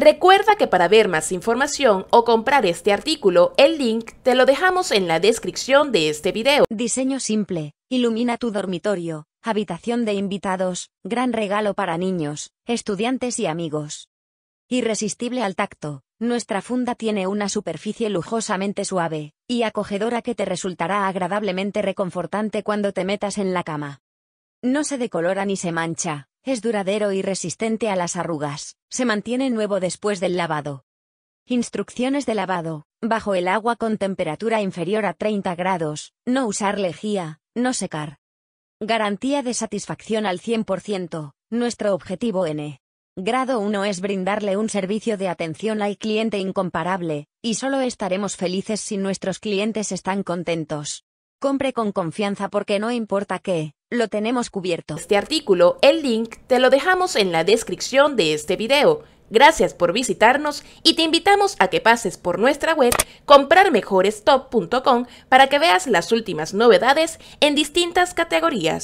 Recuerda que para ver más información o comprar este artículo, el link te lo dejamos en la descripción de este video. Diseño simple. Ilumina tu dormitorio, habitación de invitados, gran regalo para niños, estudiantes y amigos. Irresistible al tacto. Nuestra funda tiene una superficie lujosamente suave y acogedora que te resultará agradablemente reconfortante cuando te metas en la cama. No se decolora ni se mancha, es duradero y resistente a las arrugas. Se mantiene nuevo después del lavado. Instrucciones de lavado. Bajo el agua con temperatura inferior a 30 grados. No usar lejía. No secar. Garantía de satisfacción al 100%. Nuestro objetivo N. E. Grado 1 es brindarle un servicio de atención al cliente incomparable, y solo estaremos felices si nuestros clientes están contentos. Compre con confianza porque no importa qué, lo tenemos cubierto. Este artículo, el link, te lo dejamos en la descripción de este video. Gracias por visitarnos y te invitamos a que pases por nuestra web comprarmejorestop.com para que veas las últimas novedades en distintas categorías.